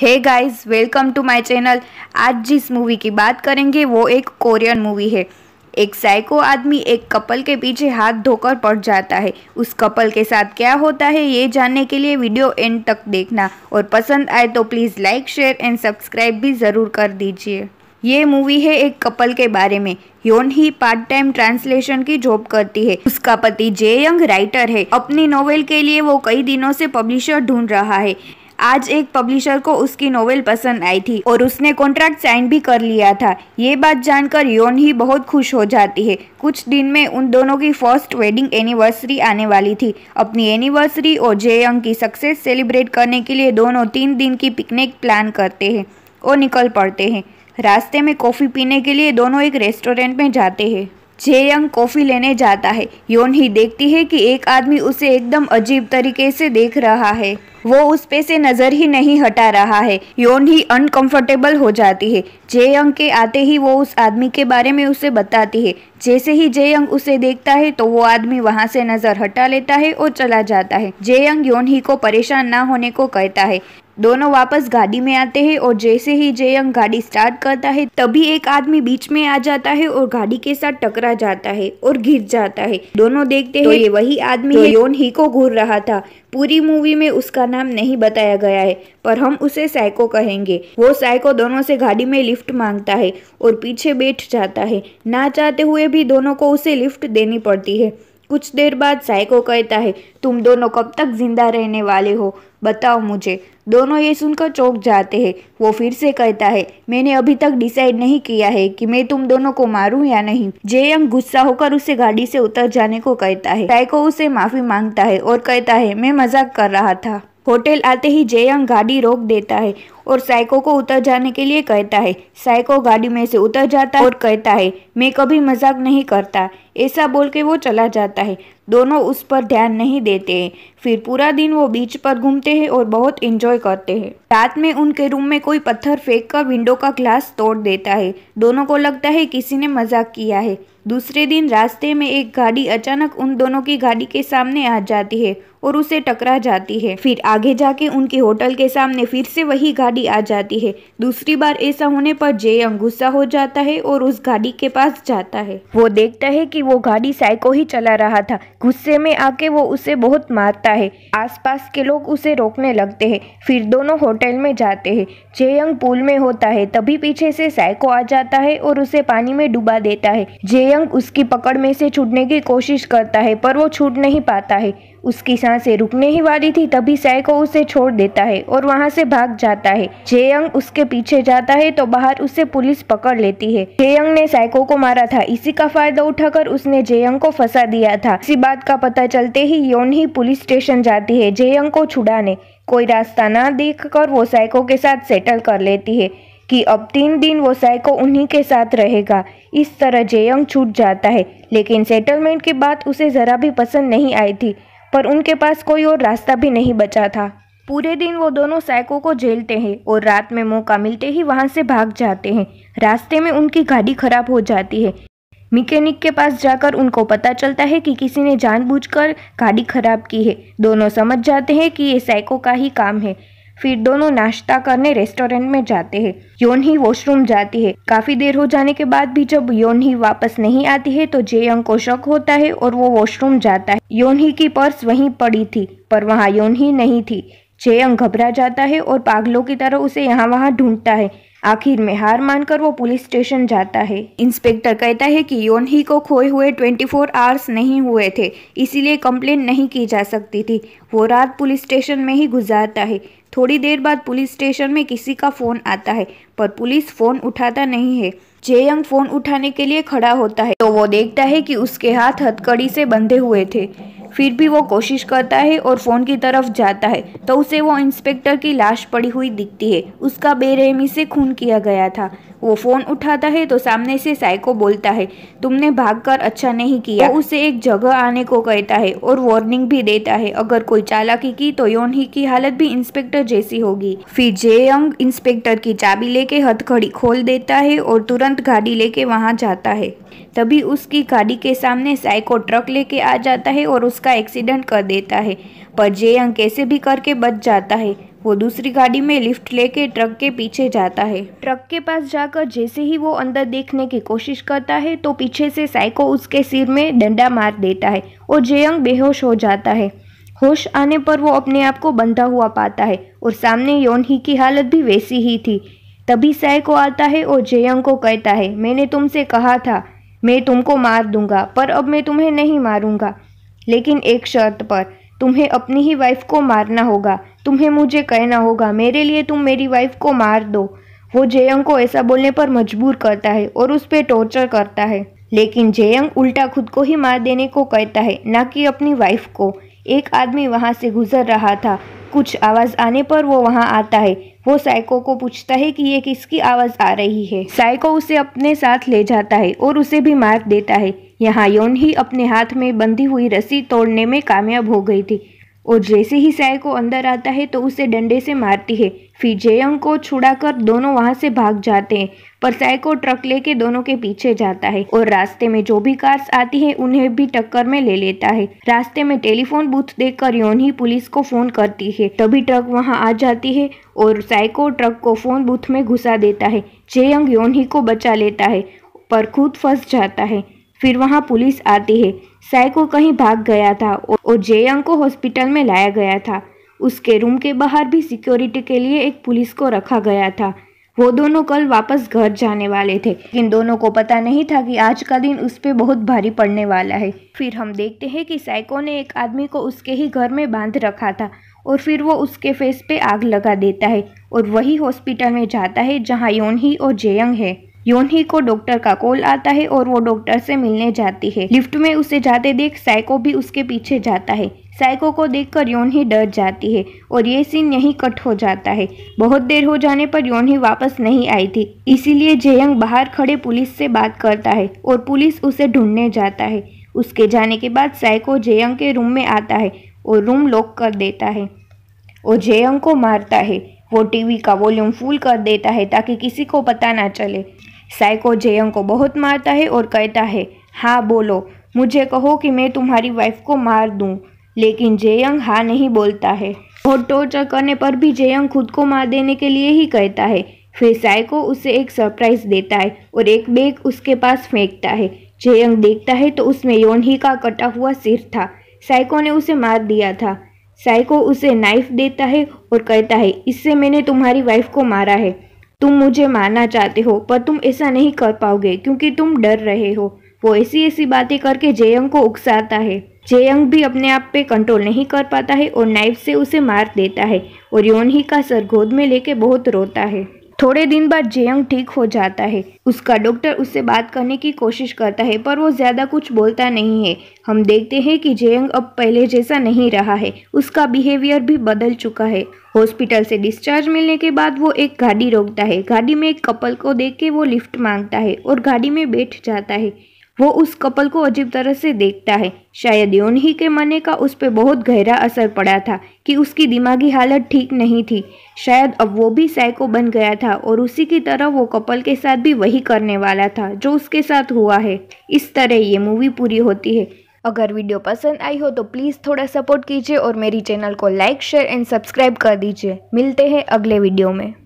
hey guys welcome to my channel आज जिस movie की बात करेंगे वो एक कोरियन मूवी है एक साइको आदमी एक कपल के पीछे हाथ धोकर पड़ जाता है उस कपल के साथ क्या होता है ये जानने के लिए वीडियो एंड तक देखना और पसंद आए तो please like share and subscribe भी ज़रूर कर दीजिए ये मूवी है एक कपल के बारे में योन ही पार्ट टाइम ट्रांसलेशन की जॉब करती है उसका पति जे यंग राइटर है अपनी नोवेल के लिए वो कई दिनों से पब्लिशर ढूंढ रहा है आज एक पब्लिशर को उसकी नोवेल पसंद आई थी और उसने कॉन्ट्रैक्ट साइन भी कर लिया था ये बात जानकर योन ही बहुत खुश हो जाती है कुछ दिन में उन दोनों की फर्स्ट वेडिंग एनिवर्सरी आने वाली थी अपनी एनिवर्सरी और यंग की सक्सेस सेलिब्रेट करने के लिए दोनों तीन दिन की पिकनिक प्लान करते हैं और निकल पड़ते हैं रास्ते में कॉफ़ी पीने के लिए दोनों एक रेस्टोरेंट में जाते हैं जेयंग कॉफ़ी लेने जाता है योन ही देखती है कि एक आदमी उसे एकदम अजीब तरीके से देख रहा है वो उस पे से नज़र ही नहीं हटा रहा है योन ही अनकंफर्टेबल हो जाती है यंग के आते ही वो उस आदमी के बारे में उसे बताती है जैसे ही यंग उसे देखता है तो वो आदमी वहाँ से नज़र हटा लेता है और चला जाता है यंग योन ही को परेशान ना होने को कहता है दोनों वापस गाड़ी में आते हैं और जैसे ही जयंग गाड़ी स्टार्ट करता है तभी एक आदमी बीच में आ जाता है और गाड़ी के साथ टकरा जाता है और गिर जाता है दोनों देखते तो हैं तो ये वही आदमी तो योन ही को घूर रहा था पूरी मूवी में उसका नाम नहीं बताया गया है पर हम उसे साइको कहेंगे वो साइको दोनों से गाड़ी में लिफ्ट मांगता है और पीछे बैठ जाता है ना चाहते हुए भी दोनों को उसे लिफ्ट देनी पड़ती है कुछ देर बाद साइको कहता है तुम दोनों कब तक जिंदा रहने वाले हो बताओ मुझे दोनों ये सुनकर चौंक जाते हैं वो फिर से कहता है मैंने अभी तक डिसाइड नहीं किया है कि मैं तुम दोनों को मारूं या नहीं जेयंग गुस्सा होकर उसे गाड़ी से उतर जाने को कहता है साइको उसे माफी मांगता है और कहता है मैं मजाक कर रहा था होटल आते ही जेयंग गाड़ी रोक देता है और साइको को उतर जाने के लिए कहता है साइको गाड़ी में से उतर जाता है और कहता है मैं कभी मजाक नहीं करता ऐसा बोल के वो चला जाता है दोनों उस पर ध्यान नहीं देते हैं फिर पूरा दिन वो बीच पर घूमते हैं और बहुत इंजॉय करते हैं रात में उनके रूम में कोई पत्थर फेंक कर विंडो का ग्लास तोड़ देता है दोनों को लगता है किसी ने मजाक किया है दूसरे दिन रास्ते में एक गाड़ी अचानक उन दोनों की गाड़ी के सामने आ जाती है और उसे टकरा जाती है फिर आगे जाके उनके होटल के सामने फिर से वही गाड़ी गाड़ी आ जाती है दूसरी बार ऐसा होने पर जय अंग गुस्सा हो जाता है और उस गाड़ी के पास जाता है वो देखता है कि वो गाड़ी साइको ही चला रहा था गुस्से में आके वो उसे बहुत मारता है आसपास के लोग उसे रोकने लगते हैं फिर दोनों होटल में जाते हैं जय अंग पुल में होता है तभी पीछे से साइको आ जाता है और उसे पानी में डुबा देता है जय अंग उसकी पकड़ में से छूटने की कोशिश करता है पर वो छूट नहीं पाता है उसकी सांसें रुकने ही वाली थी तभी सैको उसे छोड़ देता है और वहाँ से भाग जाता है जेयंग उसके पीछे जाता है तो बाहर उसे पुलिस पकड़ लेती है जेयंग ने सैको को मारा था इसी का फायदा उठाकर उसने जेयंग को फंसा दिया था इसी बात का पता चलते ही योन ही पुलिस स्टेशन जाती है जेयंग को छुड़ाने कोई रास्ता ना देख कर वो सैको के साथ सेटल कर लेती है कि अब तीन दिन वो सैको उन्हीं के साथ रहेगा इस तरह जेयंग छूट जाता है लेकिन सेटलमेंट की बात उसे ज़रा भी पसंद नहीं आई थी पर उनके पास कोई और रास्ता भी नहीं बचा था पूरे दिन वो दोनों साइको को झेलते हैं और रात में मौका मिलते ही वहाँ से भाग जाते हैं रास्ते में उनकी गाड़ी खराब हो जाती है मिकेनिक के पास जाकर उनको पता चलता है कि किसी ने जानबूझकर गाड़ी खराब की है दोनों समझ जाते हैं कि ये साइको का ही काम है फिर दोनों नाश्ता करने रेस्टोरेंट में जाते हैं योन ही वॉशरूम जाती है काफी देर हो जाने के बाद भी जब योन ही वापस नहीं आती है तो जेयंग को शक होता है और वो वॉशरूम जाता है योन ही की पर्स वहीं पड़ी थी पर वहाँ योन ही नहीं थी जेयंग घबरा जाता है और पागलों की तरह उसे यहाँ वहाँ ढूंढता है आखिर में हार मानकर वो पुलिस स्टेशन जाता है इंस्पेक्टर कहता है कि योनही को खोए हुए 24 आवर्स नहीं हुए थे इसीलिए कंप्लेन नहीं की जा सकती थी वो रात पुलिस स्टेशन में ही गुजारता है थोड़ी देर बाद पुलिस स्टेशन में किसी का फ़ोन आता है पर पुलिस फ़ोन उठाता नहीं है जेयंग फ़ोन उठाने के लिए खड़ा होता है तो वो देखता है कि उसके हाथ हथकड़ी से बंधे हुए थे फिर भी वो कोशिश करता है और फ़ोन की तरफ जाता है तो उसे वो इंस्पेक्टर की लाश पड़ी हुई दिखती है उसका बेरहमी से खून किया गया था वो फ़ोन उठाता है तो सामने से साइको बोलता है तुमने भागकर अच्छा नहीं किया वो उसे एक जगह आने को कहता है और वार्निंग भी देता है अगर कोई चालाकी की तो ही की हालत भी इंस्पेक्टर जैसी होगी फिर यंग इंस्पेक्टर की चाबी लेके हथखड़ी खोल देता है और तुरंत गाड़ी लेके वहाँ जाता है तभी उसकी गाड़ी के सामने साइको ट्रक लेके आ जाता है और उसका एक्सीडेंट कर देता है पर यंग कैसे भी करके बच जाता है वो दूसरी गाड़ी में लिफ्ट लेके ट्रक के पीछे जाता है ट्रक के पास जाकर जैसे ही वो अंदर देखने की कोशिश करता है तो पीछे से साइको उसके सिर में डंडा मार देता है और जयंग बेहोश हो जाता है होश आने पर वो अपने आप को बंधा हुआ पाता है और सामने योनही की हालत भी वैसी ही थी तभी साइको आता है और जयंग को कहता है मैंने तुमसे कहा था मैं तुमको मार दूंगा पर अब मैं तुम्हें नहीं मारूंगा लेकिन एक शर्त पर तुम्हें अपनी ही वाइफ को मारना होगा तुम्हें मुझे कहना होगा मेरे लिए तुम मेरी वाइफ को मार दो वो जयंग को ऐसा बोलने पर मजबूर करता है और उस पर टॉर्चर करता है लेकिन जयंग उल्टा खुद को ही मार देने को कहता है ना कि अपनी वाइफ को एक आदमी वहाँ से गुजर रहा था कुछ आवाज़ आने पर वो वहाँ आता है वो साइको को पूछता है कि ये किसकी आवाज़ आ रही है साइको उसे अपने साथ ले जाता है और उसे भी मार देता है यहाँ यौन ही अपने हाथ में बंधी हुई रस्सी तोड़ने में कामयाब हो गई थी और जैसे ही साय को अंदर आता है तो उसे डंडे से मारती है फिर जयंग को छुड़ाकर दोनों वहां से भाग जाते हैं पर साय को ट्रक लेके दोनों के पीछे जाता है और रास्ते में जो भी कार्स आती है उन्हें भी टक्कर में ले लेता है रास्ते में टेलीफोन बूथ देखकर योनि पुलिस को फोन करती है तभी ट्रक वहां आ जाती है और साय को ट्रक को फोन बूथ में घुसा देता है जयंग योनि ही को बचा लेता है पर खुद फंस जाता है फिर वहाँ पुलिस आती है साइको कहीं भाग गया था और जयंग को हॉस्पिटल में लाया गया था उसके रूम के बाहर भी सिक्योरिटी के लिए एक पुलिस को रखा गया था वो दोनों कल वापस घर जाने वाले थे लेकिन दोनों को पता नहीं था कि आज का दिन उस पर बहुत भारी पड़ने वाला है फिर हम देखते हैं कि साइको ने एक आदमी को उसके ही घर में बांध रखा था और फिर वो उसके फेस पे आग लगा देता है और वही हॉस्पिटल में जाता है जहाँ योन ही और जेयंग है यौन ही को डॉक्टर का कॉल आता है और वो डॉक्टर से मिलने जाती है लिफ्ट में उसे जाते देख साइको भी उसके पीछे जाता है साइको को देखकर ही डर जाती है और ये सीन यहीं कट हो जाता है बहुत देर हो जाने पर यौन ही वापस नहीं आई थी इसीलिए जयंग बाहर खड़े पुलिस से बात करता है और पुलिस उसे ढूंढने जाता है उसके जाने के बाद साइको जयंग के रूम में आता है और रूम लॉक कर देता है और जयंग को मारता है वो टीवी का वॉल्यूम फुल कर देता है ताकि किसी को पता ना चले साइको जयंग को बहुत मारता है और कहता है हाँ बोलो मुझे कहो कि मैं तुम्हारी वाइफ को मार दूँ लेकिन जयंग हाँ नहीं बोलता है बहुत टॉर्चर करने पर भी जयंग खुद को मार देने के लिए ही कहता है फिर साइको उसे एक सरप्राइज देता है और एक बैग उसके पास फेंकता है जयंग देखता है तो उसमें योनही का कटा हुआ सिर था साइको ने उसे मार दिया था साइको उसे नाइफ देता है और कहता है इससे मैंने तुम्हारी वाइफ को मारा है तुम मुझे मारना चाहते हो पर तुम ऐसा नहीं कर पाओगे क्योंकि तुम डर रहे हो वो ऐसी ऐसी बातें करके जयंग को उकसाता है जयंग भी अपने आप पे कंट्रोल नहीं कर पाता है और नाइफ से उसे मार देता है और ही का सर गोद में लेके बहुत रोता है थोड़े दिन बाद जेयंग ठीक हो जाता है उसका डॉक्टर उससे बात करने की कोशिश करता है पर वो ज़्यादा कुछ बोलता नहीं है हम देखते हैं कि जेयंग अब पहले जैसा नहीं रहा है उसका बिहेवियर भी बदल चुका है हॉस्पिटल से डिस्चार्ज मिलने के बाद वो एक गाड़ी रोकता है गाड़ी में एक कपल को देख के वो लिफ्ट मांगता है और गाड़ी में बैठ जाता है वो उस कपल को अजीब तरह से देखता है शायद यौन ही के मने का उस पर बहुत गहरा असर पड़ा था कि उसकी दिमागी हालत ठीक नहीं थी शायद अब वो भी साइको बन गया था और उसी की तरह वो कपल के साथ भी वही करने वाला था जो उसके साथ हुआ है इस तरह ये मूवी पूरी होती है अगर वीडियो पसंद आई हो तो प्लीज़ थोड़ा सपोर्ट कीजिए और मेरी चैनल को लाइक शेयर एंड सब्सक्राइब कर दीजिए मिलते हैं अगले वीडियो में